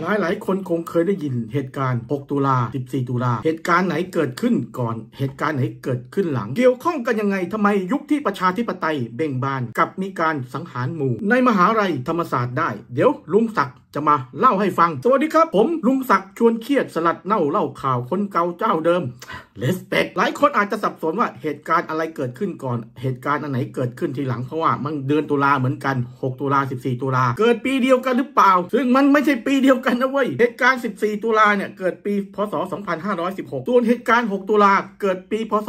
หลายหลายคนคงเคยได้ยินเหตุการณ์ 6ตุลา 14 ตุลา เหตุการณ์ไหนเกิดขึ้นก่อน เหตุการณ์ไหนเกิดขึ้นหลัง เกี่ยวข้องกันยังไงทำไมยุคที่ประชาธิปไตยเบ่งบานกับมีการสังหารหมู่ ในมหาลัยธรรมศาสตร์ได้ เดี๋ยวลุงศักดิจะมาเล่าให้ฟัง สวัสดีครับ ผมลุงศักดิ์ชวนเครียดสลัดเน่าเล่าข่าวคนเก่าเจ้าเดิมเลสเปกหลายคนอาจจะสับสนว่าเหตุการณ์อะไรเกิดขึ้นก่อน เหตุการณ์อันไหนเกิดขึ้นทีหลัง เพราะว่ามันเดือนตุลาเหมือนกัน 6 ตุลา 14 ตุลา เกิดปีเดียวกันหรือเปล่า ซึ่งมันไม่ใช่ปีเดียวกันนะเว้ยเหตุการณ์14 ตุลาเนี่ยเกิดปีพศ 2516ส่วนเหตุการณ์6ตุลาเกิดปี พศ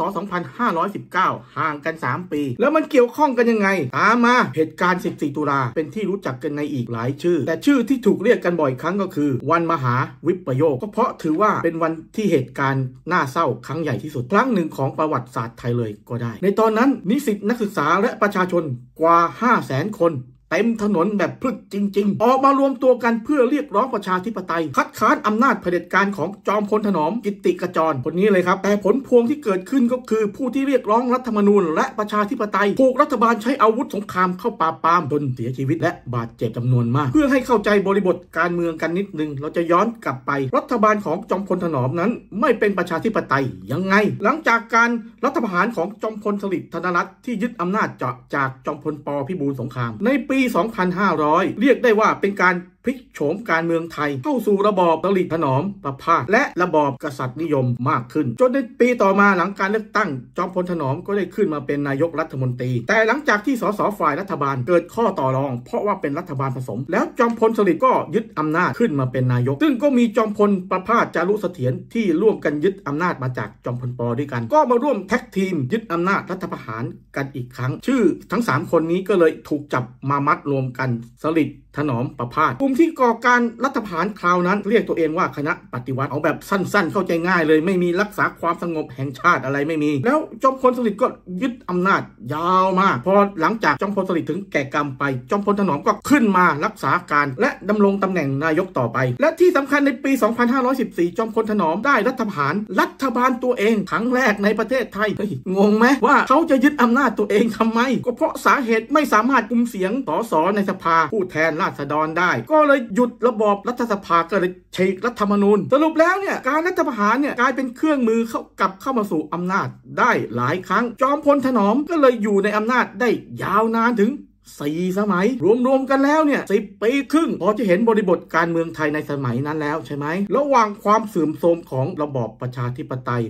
2519ห่างกัน 3 ปี แล้วมันเกี่ยวข้องกันยังไงตามมาเหตุการณ์ 14 ตุลาเป็นที่รู้จักกันในอีกหลายชื่อ แต่ชื่อที่ถูกถูกเรียกกันบ่อยครั้งก็คือวันมหาวิปโยคก็เพราะถือว่าเป็นวันที่เหตุการณ์น่าเศร้าครั้งใหญ่ที่สุด ครั้งหนึ่งของประวัติศาสตร์ไทยเลยก็ได้ ในตอนนั้นนิสิตนักศึกษาและประชาชนกว่า 5 0 0 0 0 0 คนเต็มถนนแบบพลึกจริงๆออกมารวมตัวกันเพื่อเรียกร้องประชาธิปไตย คัดค้านอำนาจเผด็จการของจอมพลถนอมกิติกระจร คนนี้เลยครับ แต่ผลพวงที่เกิดขึ้นก็คือผู้ที่เรียกร้องรัฐธรรมนูญและประชาธิปไตยถูกรัฐบาลใช้อาวุธสงครามเข้าปราบปรามจนเสียชีวิตและบาดเจ็บจำนวนมาก เพื่อให้เข้าใจบริบทการเมืองกันนิดนึง เราจะย้อนกลับไปรัฐบาลของจอมพลถนอมนั้น ไม่เป็นประชาธิปไตยยังไง หลังจากการรัฐประหารของจอมพลสฤษดิ์ธนรัตน์ที่ยึดอำนาจจากจอมพลปพิบูลสงครามในปีี2500 เรียกได้ว่าเป็นการพลิกโฉมการเมืองไทยเข้าสู่ระบอบตลิดถนอมประภาสและระบอบกษัตริย์นิยมมากขึ้นจนในปีต่อมาหลังการเลือกตั้ง จอมพลถนอมก็ได้ขึ้นมาเป็นนายกรัฐมนตรี แต่หลังจากที่สสฝ่ายรัฐบาล เกิดข้อต่อรองเพราะว่าเป็นรัฐบาลผสม แล้วจอมพลสฤษดิ์ก็ยึดอำนาจขึ้นมาเป็นนายก ซึ่งก็มีจอมพลประภาสจารุเสถียรที่ร่วมกันยึดอำนาจมาจากจอมพลปอด้วยกัน ก็มาร่วมแท็กทีม ยึดอำนาจรัฐประหารกันอีกครั้ง ชื่อ ทั้ง 3 คนนี้ก็เลยถูกจับมามัดรวมกันสฤษดิ์ถนอมประพาสกลุ่มที่ก่อการรัฐประหารคราวนั้น เรียกตัวเองว่าคณะปฏิวัติ เอาแบบสั้นๆเข้าใจง่ายเลยไม่มีรักษาความสงบแห่งชาติอะไรไม่มี แล้วจอมพลสฤษดิ์ก็ยึดอำนาจยาวมากพอหลังจากจอมพลสฤษดิ์ถึงแก่กรรมไป จอมพลถนอมก็ขึ้นมารักษาการและดำรงตำแหน่งนายกต่อไป และที่สำคัญในปี 2514จอมพลถนอมได้รัฐประหารรัฐบาลตัวเองครั้งแรกในประเทศไทยงงไหมว่าเขาจะยึดอำนาจตัวเองทำไม ก็เพราะสาเหตุไม่สามารถกุมเสียงสสในสภาผู้แทนราษฎรได้ ก็เลยหยุดระบอบรัฐสภาก็เลยฉีกรัฐธรรมนูญสรุปแล้วเนี่ยการรัฐประหารเนี่ยกลายเป็นเครื่องมือเข้ากลับเข้ามาสู่อำนาจได้หลายครั้ง จอมพลถนอมก็เลยอยู่ในอำนาจได้ยาวนานถึงสี่สมัย รวม ๆ กันแล้วเนี่ยสิปีครึ่งพอจะเห็นบริบทการเมืองไทยในสมัยนั้นแล้วใช่ไหมระหว่างความเสื่อมโทรมของระบอบประชาธิปไตย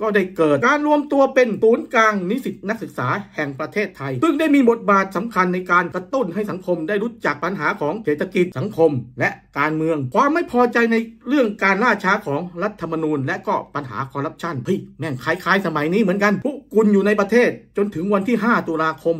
ก็ได้เกิดการรวมตัวเป็นศูนย์กลางนิสิตนักศึกษาแห่งประเทศไทย ซึ่งได้มีบทบาทสำคัญในการกระตุ้นให้สังคมได้รู้จักปัญหาของเศรษฐกิจสังคมและการเมือง ความไม่พอใจในเรื่องการล่าช้าของรัฐธรรมนูญ และก็ปัญหาคอร์รัปชันพี่แม่งคล้ายๆสมัยนี้เหมือนกันพวกคุณอยู่ในประเทศจนถึงวันที่ 5 ตุลาคม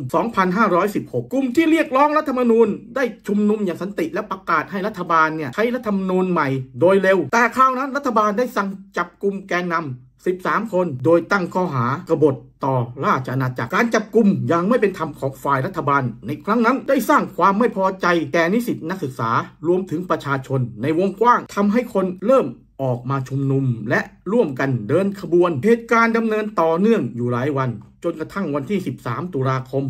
2516กลุ่มที่เรียกร้องรัฐธรรมนูญ ได้ชุมนุมอย่างสันติและประกาศให้รัฐบาลเนี่ยใช้รัฐธรรมนูญใหม่ โดยเร็วแต่คราวนั้นรัฐบาลได้สั่งจับกลุ่มแกนนำ13 คนโดยตั้งข้อหากบฏ ต่อราชอาณาจักร การจับกลุ่มยังไม่เป็นธรรมของฝ่ายรัฐบาล ในครั้งนั้นได้สร้างความไม่พอใจแก่นิสิตนักศึกษารวมถึงประชาชนในวงกว้างทำให้คนเริ่มออกมาชุมนุมและร่วมกันเดินขบวนเหตุการณ์ดำเนินต่อเนื่องอยู่หลายวัน จนกระทั่งวันที่ 13 ตุลาคม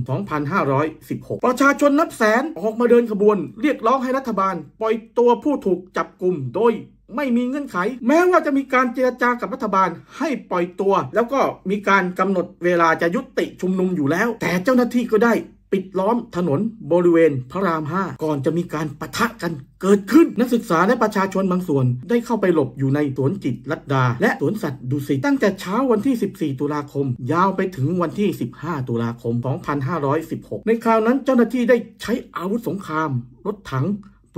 2516 ประชาชนนับแสนออกมาเดินขบวน เรียกร้องให้รัฐบาล ปล่อยตัวผู้ถูกจับกลุ่มโดยไม่มีเงื่อนไข แม้ว่าจะมีการเจรจากับรัฐบาลให้ปล่อยตัว แล้วก็มีการกำหนดเวลาจะยุติชุมนุมอยู่แล้ว แต่เจ้าหน้าที่ก็ได้ปิดล้อมถนนบริเวณพระราม5 ก่อนจะมีการประทะกันเกิดขึ้นนักศึกษาและประชาชนบางส่วน ได้เข้าไปหลบอยู่ในสวนจิตลัดดา และสวนสัตว์ดุสิตตั้งแต่เช้าวันที่ 14 ตุลาคม ยาวไปถึงวันที่ 15 ตุลาคม 2516 ในคราวนั้นเจ้าหน้าที่ได้ใช้อาวุธสงคราม รถถัง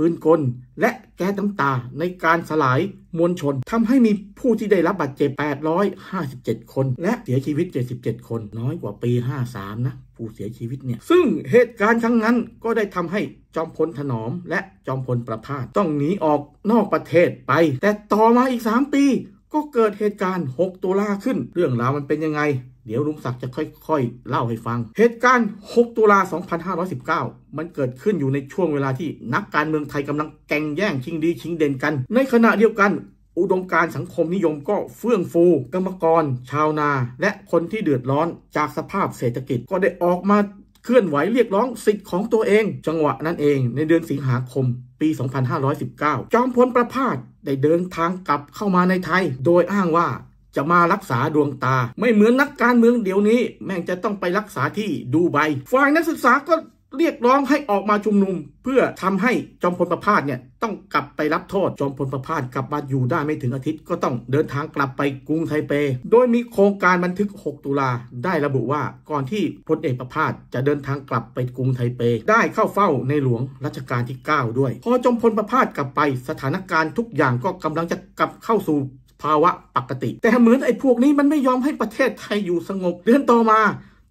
ปืนกลและแก๊สน้ำตาในการสลายมวลชนทำให้มีผู้ที่ได้รับบาดเจ็บ857 คน และเสียชีวิต 77 คน น้อยกว่าปี 53 นะ ผู้เสียชีวิตเนี่ย ซึ่งเหตุการณ์ครั้งนั้นก็ได้ทำให้จอมพลถนอมและจอมพลประภาสต้องหนีออกนอกประเทศไป แต่ต่อมาอีก 3 ปีก็เกิดเหตุการณ์ 6ตุลาขึ้น เรื่องราวมันเป็นยังไงเดี๋ยวลุงศักดิ์จะค่อย ๆ เล่าให้ฟัง เหตุการณ์ 6 ตุลา 2519 มันเกิดขึ้นอยู่ในช่วงเวลาที่นักการเมืองไทยกำลังแก่งแย่งชิงดี ชิงเด่นกัน ในขณะเดียวกันอุดมการสังคมนิยมก็เฟื่องฟู กรรมกร ชาวนา และคนที่เดือดร้อนจากสภาพเศรษฐกิจก็ได้ออกมาเคลื่อนไหวเรียกร้องสิทธิ์ของตัวเองจังหวะนั้นเอง ในเดือนสิงหาคม ปี 2519 จอมพลประพาสได้เดินทางกลับเข้ามาในไทย โดยอ้างว่าจะมารักษาดวงตา ไม่เหมือนนักการเมืองเดี๋ยวนี้แม่งจะต้องไปรักษาที่ดูไบฝ่ายนักศึกษาก็เรียกร้องให้ออกมาชุมนุม เพื่อทำให้จอมพลประพาสเนี่ยต้องกลับไปรับโทษจอมพลประพาสกลับมาอยู่ได้ไม่ถึงอาทิตย์ก็ต้องเดินทางกลับไปกรุงไทเป โดยมีโครงการบันทึก 6 ตุลาได้ระบุว่าก่อนที่พลเอกประพาสจะเดินทางกลับไปกรุงไทเปได้เข้าเฝ้าในหลวงรัชกาลที่ 9 ด้วย พอจอมพลประพาสกลับไปสถานการณ์ทุกอย่างก็กำลังจะกลับเข้าสู่ภาวะปกติ แต่เหมือนไอ้พวกนี้มันไม่ยอมให้ประเทศไทยอยู่สงบ เดือนต่อมา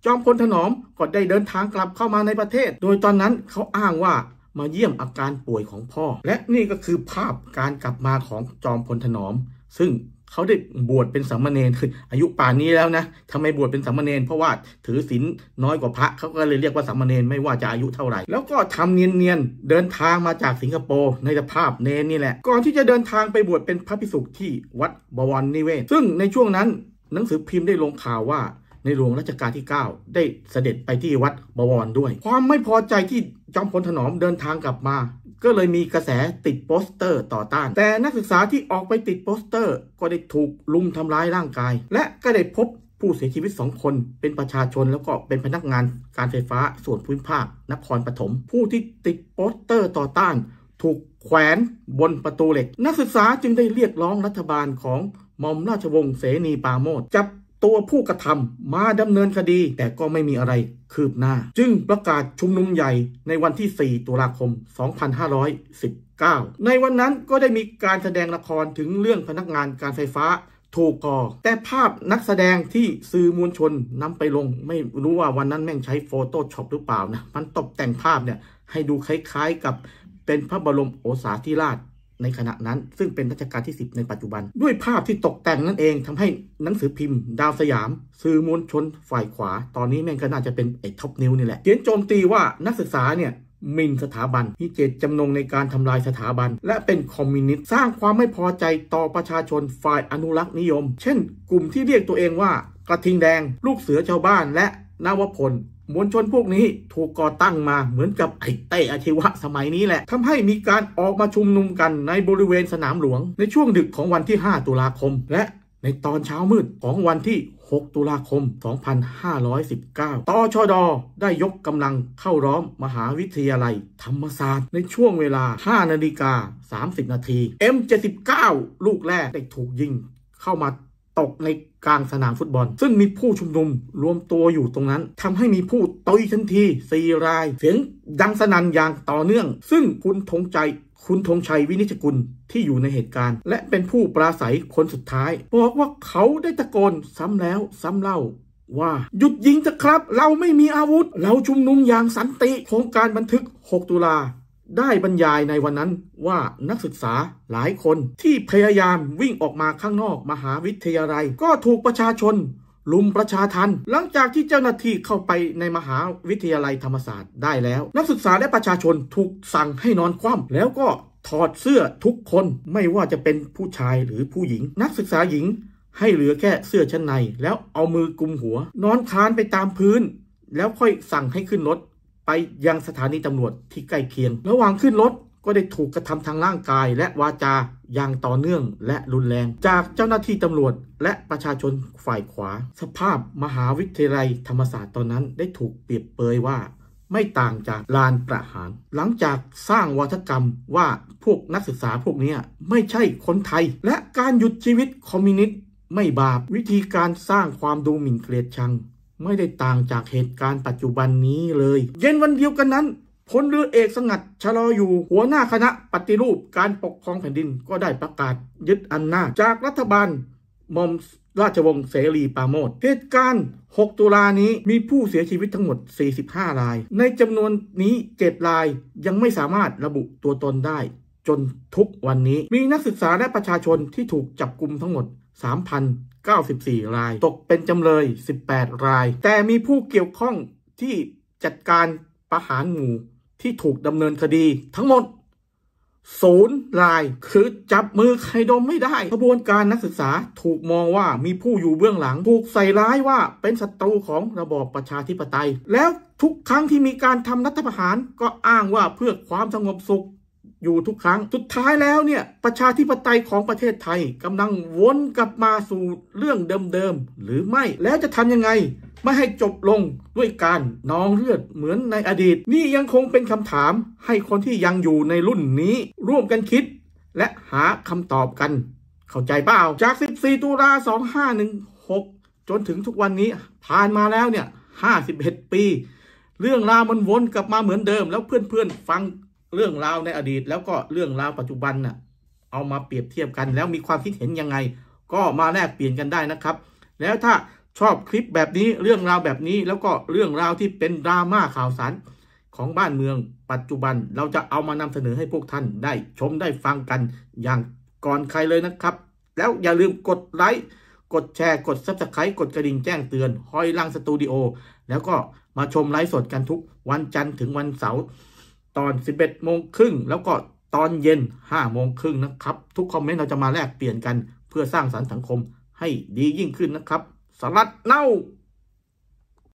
จอมพลถนอมก็ได้เดินทางกลับเข้ามาในประเทศ โดยตอนนั้นเขาอ้างว่ามาเยี่ยมอาการป่วยของพ่อ และนี่ก็คือภาพการกลับมาของจอมพลถนอมซึ่งเขาได้บวชเป็นสามเณรคืออายุป่านนี้แล้วนะทำไมบวชเป็นสามเณรเพราะว่าถือศีลน้อยกว่าพระเขาก็เลยเรียกว่าสามเณรไม่ว่าจะอายุเท่าไหร่ แล้วก็ทำเนียนๆเดินทางมาจากสิงคโปร์ในสภาพเนนนี่แหละก่อนที่จะเดินทางไปบวชเป็นพระภิกษุที่วัดบวรนิเวศ ซึ่งในช่วงนั้นหนังสือพิมพ์ได้ลงข่าวว่าในหลวงรัชกาลที่9ได้เสด็จไปที่วัดบวรด้วย ความไม่พอใจที่จอมพลถนอมเดินทางกลับมาก็เลยมีกระแสติดโปสเตอร์ต่อต้าน แต่นักศึกษาที่ออกไปติดโปสเตอร์ ก็ได้ถูกลุมทำร้ายร่างกาย และก็ได้พบผู้เสียชีวิตสองคน เป็นประชาชนแล้วก็เป็นพนักงานการไฟฟ้าส่วนพื้นภาคนครปฐม ผู้ที่ติดโปสเตอร์ต่อต้าน ถูกแขวนบนประตูเหล็ก นักศึกษาจึงได้เรียกร้องรัฐบาลของมอมราชวงศ์เสนีปาโมดจับตัวผู้กระทำมาดำเนินคดีแต่ก็ไม่มีอะไรคืบหน้า จึงประกาศชุมนุมใหญ่ในวันที่ 4 ตุลาคม 2519 ในวันนั้นก็ได้มีการแสดงละครถึงเรื่องพนักงานการไฟฟ้าถูก่อแต่ภาพนักแสดงที่สื่อมวลชนนำไปลงไม่รู้ว่าวันนั้นแม่งใช้โฟโต้ช็อปหรือเปล่านะมันตกแต่งภาพเนี่ยให้ดูคล้ายๆ กับเป็นพระบรมโอสาธิราชในขณะนั้น ซึ่งเป็นรัชกาลที่ 10 ในปัจจุบัน ด้วยภาพที่ตกแต่งนั่นเองทำให้หนังสือพิมพ์ดาวสยามสื่อมวลชนฝ่ายขวา ตอนนี้แม่งก็น่าจะเป็นไอ้ท็อปนิวนี่แหละเขียนโจมตีว่านักศึกษาเนี่ยมินสถาบันมีเจตจำนงในการทำลายสถาบัน และเป็นคอมมิวนิสต์สร้างความไม่พอใจต่อประชาชนฝ่ายอนุรักษ์นิยม เช่นกลุ่มที่เรียกตัวเองว่า กระทิงแดงลูกเสือชาวบ้าน และนวพลมวลชนพวกนี้ถูกก่อตั้งมาเหมือนกับไอ้เต้อาชีวะสมัยนี้แหละ ทำให้มีการออกมาชุมนุมกันในบริเวณสนามหลวง ในช่วงดึกของวันที่ 5 ตุลาคม และในตอนเช้ามืดของวันที่ 6 ตุลาคม 2519 ตชด ได้ยกกำลังเข้าร้อมมหาวิทยาลัยธรรมศาสตร์ในช่วงเวลา 5 นาฬิกา30 นาที M79 ลูกแรกได้ถูกยิงเข้ามาตกในกลางสนามฟุตบอลซึ่งมีผู้ชุมนุมรวมตัวอยู่ตรงนั้น ทำให้มีผู้ต่อยทันทีสี่ราย เสียงดังสนั่นอย่างต่อเนื่อง ซึ่งคุณธงใจคุณธงชัยวินิจกุลที่อยู่ในเหตุการณ์และเป็นผู้ปราศัยคนสุดท้าย บอกว่าเขาได้ตะโกน ซ้ำแล้วซ้ำเล่าว่าหยุดยิงเถอะครับ เราไม่มีอาวุธเราชุมนุมอย่างสันติโครงการบันทึก 6 ตุลาได้บรรยายในวันนั้นว่านักศึกษาหลายคนที่พยายามวิ่งออกมาข้างนอกมหาวิทยาลัย ก็ถูกประชาชนลุมประชาทันหลังจากที่เจ้าหน้าที่เข้าไปในมหาวิทยาลัยธรรมศาสตร์ได้แล้ว นักศึกษาและประชาชนถูกสั่งให้นอนคว่ำแล้วก็ถอดเสื้อทุกคนไม่ว่าจะเป็นผู้ชายหรือผู้หญิง นักศึกษาหญิงให้เหลือแค่ เสื้อชั้นในแล้วเอามือกุมหัว นอนคานไปตามพื้น แล้วค่อยสั่งให้ขึ้นรถไปยังสถานีตำรวจที่ใกล้เคียง ระหว่างขึ้นรถก็ได้ถูกกระทำทางร่างกายและวาจาอย่างต่อเนื่องและรุนแรง จากเจ้าหน้าที่ตำรวจและประชาชนฝ่ายขวา สภาพมหาวิทยาลัยธรรมศาสตร์ตอนนั้นได้ถูกเปรียบเปยว่า ไม่ต่างจาก ลานประหาร หลังจากสร้างวัฒกรรมว่าพวกนักศึกษาพวกนี้ไม่ใช่คนไทย และการหยุดชีวิตคอมมิวนิสต์ไม่บาปวิธีการสร้างความดูหมิ่นเกลียดชังไม่ได้ต่างจากเหตุการณ์ปัจจุบันนี้เลย เย็นวันเดียวกันนั้นพลเรือเอกสงัดชะลออยู่หัวหน้าคณะปฏิรูปการปกครองแผ่นดินก็ได้ประกาศยึดอำนนาจจากรัฐบาลมอมราชวงศ์เสรีปาโมดเหตุการณ์ 6 ตุลานี้มีผู้เสียชีวิตทั้งหมด 45 ราย ในจำนวนนี้ 7 รายยังไม่สามารถระบุตัวตนได้ จนทุกวันนี้ มีนักศึกษาและประชาชนที่ถูกจับกลุมทั้งหมด 3,000 94รายตกเป็นจำเลย 18 ราย แต่มีผู้เกี่ยวข้องที่จัดการประหารหมู่ที่ถูกดำเนินคดีทั้งหมดศูนย์รายคือจับมือใครดมไม่ได้ กระบวนการนักศึกษาถูกมองว่ามีผู้อยู่เบื้องหลัง ถูกใส่ร้ายว่าเป็นศัตรูของระบอบประชาธิปไตย แล้วทุกครั้งที่มีการทำรัฐประหารก็อ้างว่าเพื่อความสงบสุขอยู่ทุกครั้ง สุดท้ายแล้วเนี่ยประชาธิปไตยของประเทศไทยกำลังวนกลับมาสู่เรื่องเดิมๆ หรือไม่แล้วจะทำยังไง ไม่ให้จบลงด้วยการนองเลือดเหมือนในอดีต นี่ยังคงเป็นคำถามให้คนที่ยังอยู่ในรุ่นนี้ร่วมกันคิด และหาคำตอบกัน เข้าใจเปล่าจาก 14 ตุลา2516 จนถึงทุกวันนี้ผ่านมาแล้วเนี่ย 51 ปี เรื่องราวมันวนกลับมาเหมือนเดิมแล้วเพื่อนๆฟังเรื่องราวในอดีตแล้วก็เรื่องราวปัจจุบันน่ะเอามาเปรียบเทียบกันแล้วมีความคิดเห็นยังไง ก็มาแลกเปลี่ยนกันได้นะครับ แล้วถ้าชอบคลิปแบบนี้เรื่องราวแบบนี้แล้วก็เรื่องราวที่เป็นดราม่าข่าวสาร ของบ้านเมืองปัจจุบันเราจะเอามานำเสนอให้พวกท่านได้ชมได้ฟังกันอย่างก่อนใครเลยนะครับ แล้วอย่าลืมกดไลค์กดแชร์กดซับสไครต์กดกระดิ่งแจ้งเตือนห้อยลังสตูดิโอแล้วก็มาชมไลฟ์สดกันทุกวันจันทร์ถึงวันเสาร์ตอน 11 โมงครึ่ง แล้วก็ตอนเย็น5โมงครึ่งนะครับ ทุกคอมเมนต์เราจะมาแลกเปลี่ยนกันเพื่อสร้างสรรค์สังคมให้ดียิ่งขึ้นนะครับสลัดเน่า